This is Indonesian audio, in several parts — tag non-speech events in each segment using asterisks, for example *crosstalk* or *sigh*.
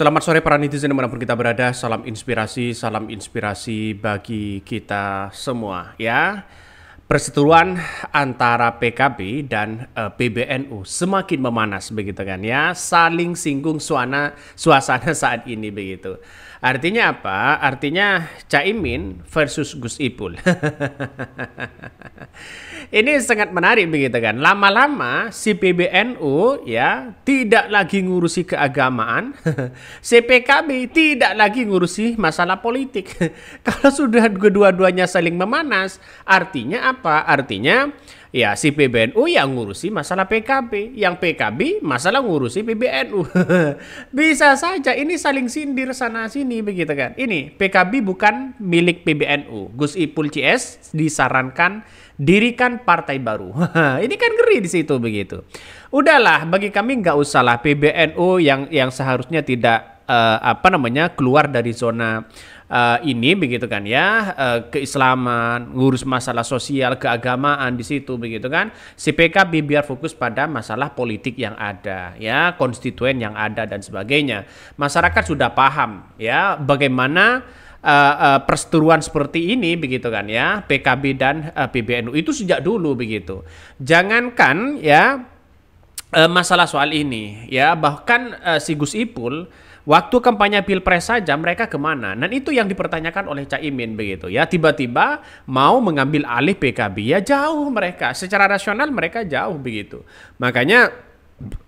Selamat sore para netizen dimanapun kita berada. Salam inspirasi, salam inspirasi bagi kita semua ya. Perseteruan antara PKB dan uh, eh, PBNU semakin memanas begitu kan ya. Saling singgung suana, suasana saat ini begitu. Artinya apa? Artinya Caimin versus Gus Ipul. *laughs* Ini sangat menarik begitu kan. Lama-lama si PBNU ya tidak lagi ngurusi keagamaan, *laughs* CPKB tidak lagi ngurusi masalah politik. *laughs* Kalau sudah kedua-duanya saling memanas, artinya apa? Artinya Ya si PBNU yang ngurusi masalah PKB, yang PKB masalah ngurusi PBNU. *laughs* Bisa saja ini saling sindir sana sini begitu kan. Ini PKB bukan milik PBNU. Gus Ipul CS disarankan dirikan partai baru. *laughs* ini kan ngeri di situ begitu. Udahlah, bagi kami nggak usahlah PBNU yang yang seharusnya tidak eh, apa namanya keluar dari zona uh, ini begitu kan ya uh, keislaman ngurus masalah sosial keagamaan di situ begitu kan si PKB biar fokus pada masalah politik yang ada ya konstituen yang ada dan sebagainya masyarakat sudah paham ya bagaimana Uh, uh, perseteruan seperti ini begitu kan ya PKB dan uh, PBNU itu sejak dulu begitu jangankan ya Eh, masalah soal ini ya bahkan uh, si Gus Ipul waktu kampanye pilpres saja mereka kemana dan itu yang dipertanyakan oleh Caimin begitu ya tiba-tiba mau mengambil alih PKB ya jauh mereka secara rasional mereka jauh begitu makanya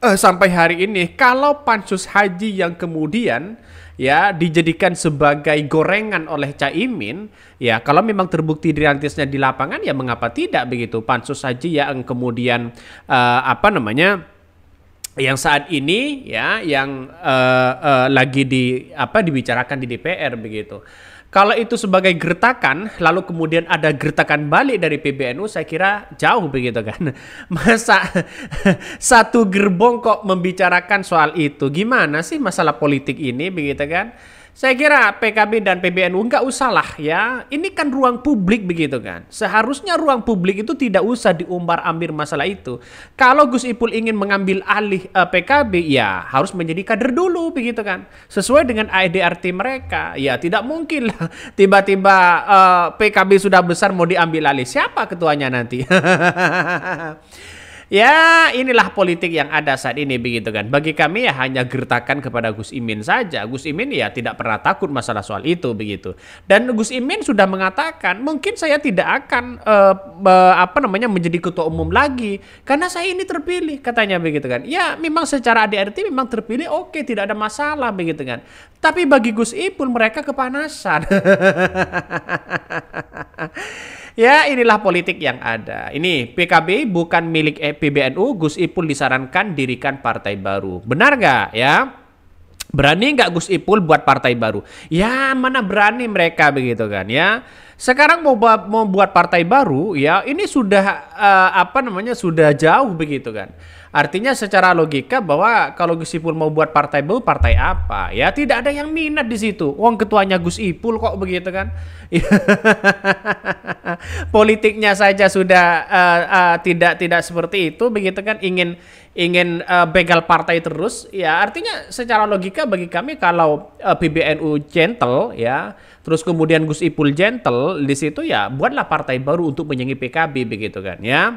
uh, sampai hari ini kalau pansus haji yang kemudian ya dijadikan sebagai gorengan oleh Caimin ya kalau memang terbukti realistisnya di lapangan ya mengapa tidak begitu pansus haji yang kemudian uh, apa namanya yang saat ini ya yang uh, uh, lagi di apa dibicarakan di DPR begitu. Kalau itu sebagai gertakan, lalu kemudian ada gertakan balik dari PBNU, saya kira jauh begitu kan. *laughs* Masa *laughs* satu gerbong kok membicarakan soal itu? Gimana sih masalah politik ini begitu kan? Saya kira PKB dan PBNU nggak usah lah ya. Ini kan ruang publik begitu kan. Seharusnya ruang publik itu tidak usah diumbar ambil masalah itu. Kalau Gus Ipul ingin mengambil alih uh, eh, PKB ya harus menjadi kader dulu begitu kan. Sesuai dengan ADRT mereka. Ya tidak mungkin lah *laughs* tiba-tiba uh, eh, PKB sudah besar mau diambil alih. Siapa ketuanya nanti? *laughs* Ya inilah politik yang ada saat ini begitu kan. Bagi kami ya hanya gertakan kepada Gus Imin saja. Gus Imin ya tidak pernah takut masalah soal itu begitu. Dan Gus Imin sudah mengatakan mungkin saya tidak akan uh, uh, apa namanya menjadi ketua umum lagi karena saya ini terpilih katanya begitu kan. Ya memang secara ADRT memang terpilih oke okay, tidak ada masalah begitu kan. Tapi bagi Gus Ipul mereka kepanasan. *laughs* ya inilah politik yang ada. Ini PKB bukan milik eh, PBNU, Gus Ipul disarankan dirikan partai baru. Benar nggak ya? Berani nggak Gus Ipul buat partai baru? Ya mana berani mereka begitu kan ya. Sekarang mau buat, mau buat partai baru ya ini sudah uh, apa namanya sudah jauh begitu kan. Artinya secara logika bahwa kalau Gus Ipul mau buat partai baru partai apa ya tidak ada yang minat di situ. Wong ketuanya Gus Ipul kok begitu kan. *laughs* Politiknya saja sudah uh, uh, tidak tidak seperti itu begitu kan ingin ingin uh, begal partai terus ya artinya secara logika bagi kami kalau uh, eh, PBNU gentle ya terus kemudian Gus Ipul gentle di situ ya buatlah partai baru untuk menyengi PKB begitu kan ya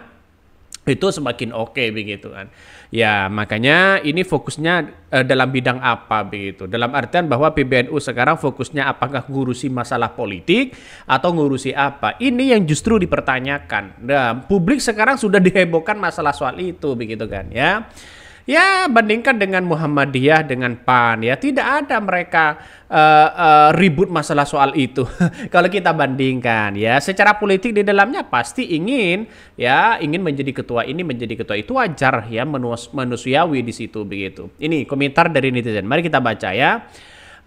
itu semakin oke okay, begitu kan. Ya, makanya ini fokusnya uh, dalam bidang apa begitu. Dalam artian bahwa PBNU sekarang fokusnya apakah ngurusi masalah politik atau ngurusi apa? Ini yang justru dipertanyakan. Nah, publik sekarang sudah dihebohkan masalah soal itu begitu kan ya. Ya, bandingkan dengan Muhammadiyah dengan PAN ya, tidak ada mereka uh, uh, ribut masalah soal itu. *laughs* Kalau kita bandingkan ya, secara politik di dalamnya pasti ingin ya, ingin menjadi ketua ini, menjadi ketua itu wajar ya, manus manusiawi di situ begitu. Ini komentar dari netizen. Mari kita baca ya.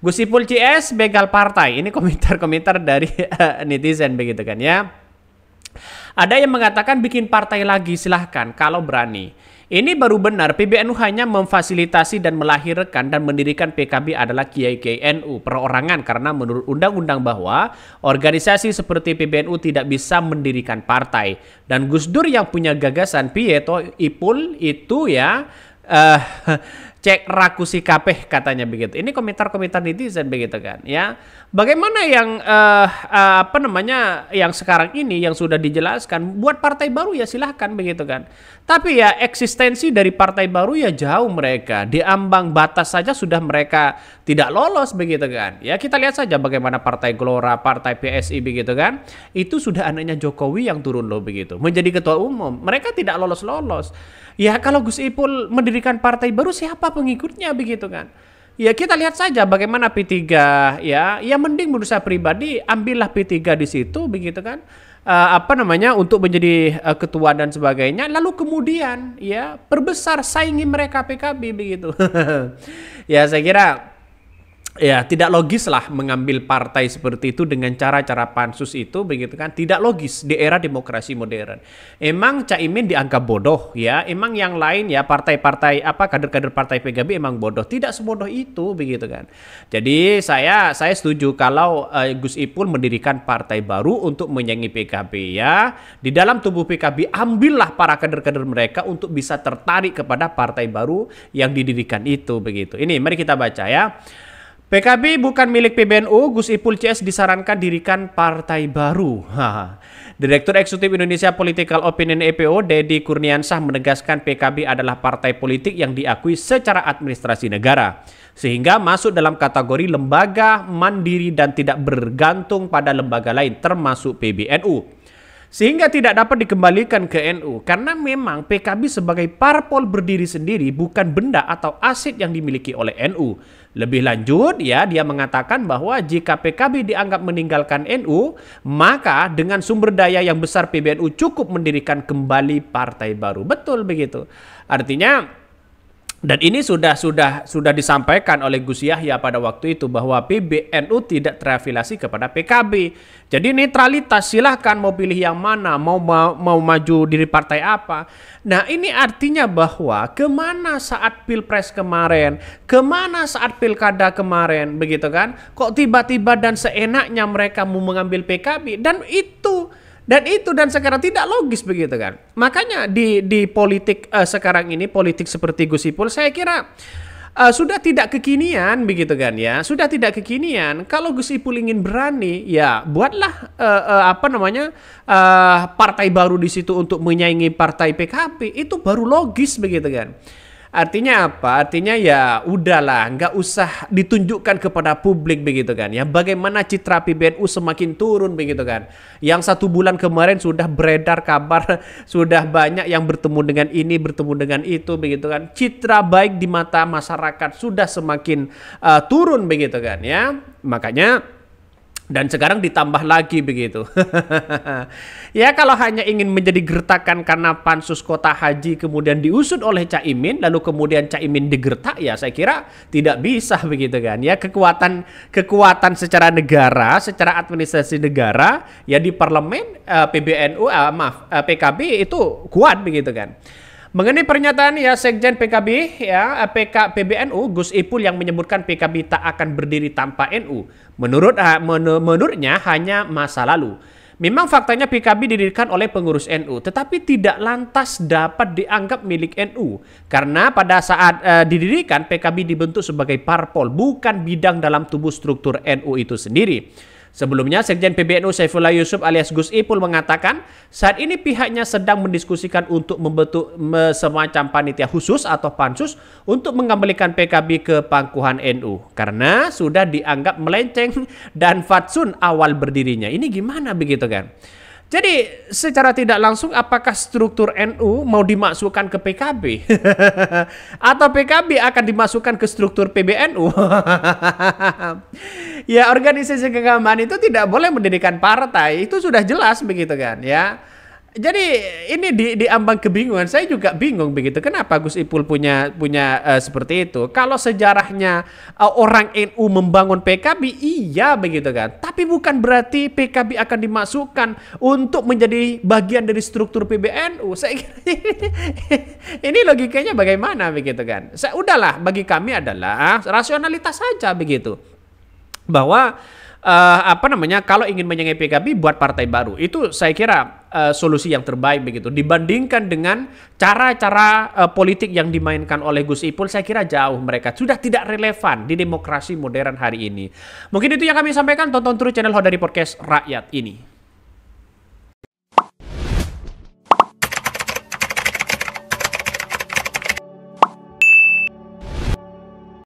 Gusipul CS begal partai. Ini komentar-komentar dari eh, netizen begitu kan ya. Ada yang mengatakan bikin partai lagi silahkan kalau berani. Ini baru benar, PBNU hanya memfasilitasi dan melahirkan dan mendirikan PKB adalah kiai KNU perorangan karena menurut undang-undang bahwa organisasi seperti PBNU tidak bisa mendirikan partai. Dan Gus Dur yang punya gagasan Pieto Ipul itu ya uh, cek rakusi kapeh katanya begitu. Ini komentar-komentar netizen begitu kan ya. Bagaimana yang uh, uh, apa namanya yang sekarang ini yang sudah dijelaskan buat partai baru ya silahkan begitu kan. Tapi ya eksistensi dari partai baru ya jauh mereka di ambang batas saja sudah mereka tidak lolos begitu kan. Ya kita lihat saja bagaimana partai Gelora, partai PSI begitu kan. Itu sudah anaknya Jokowi yang turun loh begitu. Menjadi ketua umum mereka tidak lolos-lolos. Ya kalau Gus Ipul mendirikan partai baru siapa siapa pengikutnya begitu kan. Ya kita lihat saja bagaimana P3 ya. Ya mending menurut saya pribadi ambillah P3 di situ begitu kan. Uh, apa namanya untuk menjadi uh, ketua dan sebagainya lalu kemudian ya perbesar saingi mereka PKB begitu. *laughs* ya saya kira ya tidak logis lah mengambil partai seperti itu dengan cara-cara pansus itu begitu kan tidak logis di era demokrasi modern emang caimin dianggap bodoh ya emang yang lain ya partai-partai apa kader-kader partai PKB emang bodoh tidak sebodoh itu begitu kan jadi saya saya setuju kalau uh, Gus Ipul mendirikan partai baru untuk menyangi PKB ya di dalam tubuh PKB ambillah para kader-kader mereka untuk bisa tertarik kepada partai baru yang didirikan itu begitu ini mari kita baca ya PKB bukan milik PBNU, Gus Ipul CS disarankan dirikan partai baru. Direktur Eksekutif Indonesia Political Opinion EPO, Dedi Kurniansah menegaskan PKB adalah partai politik yang diakui secara administrasi negara. Sehingga masuk dalam kategori lembaga mandiri dan tidak bergantung pada lembaga lain termasuk PBNU sehingga tidak dapat dikembalikan ke NU karena memang PKB sebagai parpol berdiri sendiri bukan benda atau aset yang dimiliki oleh NU. Lebih lanjut ya dia mengatakan bahwa jika PKB dianggap meninggalkan NU maka dengan sumber daya yang besar PBNU cukup mendirikan kembali partai baru. Betul begitu. Artinya dan ini sudah sudah sudah disampaikan oleh Gus Yahya pada waktu itu bahwa PBNU tidak terafiliasi kepada PKB. Jadi netralitas silahkan mau pilih yang mana, mau mau, mau maju diri partai apa. Nah ini artinya bahwa kemana saat pilpres kemarin, kemana saat pilkada kemarin, begitu kan? Kok tiba-tiba dan seenaknya mereka mau mengambil PKB dan itu dan itu dan sekarang tidak logis begitu kan. Makanya di di politik uh, sekarang ini politik seperti Gus Ipul saya kira uh, sudah tidak kekinian begitu kan ya. Sudah tidak kekinian. Kalau Gus Ipul ingin berani ya buatlah uh, uh, apa namanya uh, partai baru di situ untuk menyaingi partai PKP itu baru logis begitu kan. Artinya apa? Artinya ya udahlah, nggak usah ditunjukkan kepada publik begitu kan. Ya bagaimana citra PBNU semakin turun begitu kan. Yang satu bulan kemarin sudah beredar kabar, *laughs* sudah banyak yang bertemu dengan ini, bertemu dengan itu begitu kan. Citra baik di mata masyarakat sudah semakin uh, turun begitu kan ya. Makanya dan sekarang ditambah lagi begitu. *laughs* ya kalau hanya ingin menjadi gertakan karena pansus kota haji kemudian diusut oleh Caimin lalu kemudian Caimin digertak ya saya kira tidak bisa begitu kan. Ya kekuatan kekuatan secara negara, secara administrasi negara ya di parlemen eh, PBNU eh, maaf eh, PKB itu kuat begitu kan. Mengenai pernyataan ya Sekjen PKB ya PK PBNU Gus Ipul yang menyebutkan PKB tak akan berdiri tanpa NU. Menurut ah, menurutnya hanya masa lalu. Memang faktanya PKB didirikan oleh pengurus NU, tetapi tidak lantas dapat dianggap milik NU karena pada saat uh, didirikan PKB dibentuk sebagai parpol, bukan bidang dalam tubuh struktur NU itu sendiri. Sebelumnya, Sekjen PBNU Saifullah Yusuf alias Gus Ipul mengatakan, saat ini pihaknya sedang mendiskusikan untuk membentuk semacam panitia khusus atau pansus untuk mengembalikan PKB ke pangkuhan NU. Karena sudah dianggap melenceng dan fatsun awal berdirinya. Ini gimana begitu kan? Jadi secara tidak langsung apakah struktur NU mau dimasukkan ke PKB? *laughs* Atau PKB akan dimasukkan ke struktur PBNU? *laughs* ya organisasi keagamaan itu tidak boleh mendirikan partai, itu sudah jelas begitu kan ya jadi ini di, di ambang kebingungan. Saya juga bingung begitu. Kenapa Gus Ipul punya punya uh, seperti itu? Kalau sejarahnya uh, orang NU membangun PKB, iya begitu kan. Tapi bukan berarti PKB akan dimasukkan untuk menjadi bagian dari struktur PBNU. *laughs* Saya kira ini, ini logikanya bagaimana begitu kan? Saya udahlah bagi kami adalah ah, rasionalitas saja begitu bahwa uh, apa namanya kalau ingin menyengai PKB buat partai baru itu saya kira uh, solusi yang terbaik begitu. Dibandingkan dengan cara-cara uh, politik yang dimainkan oleh Gus Ipul, saya kira jauh mereka sudah tidak relevan di demokrasi modern hari ini. Mungkin itu yang kami sampaikan. Tonton terus channel Hodari Podcast Rakyat ini.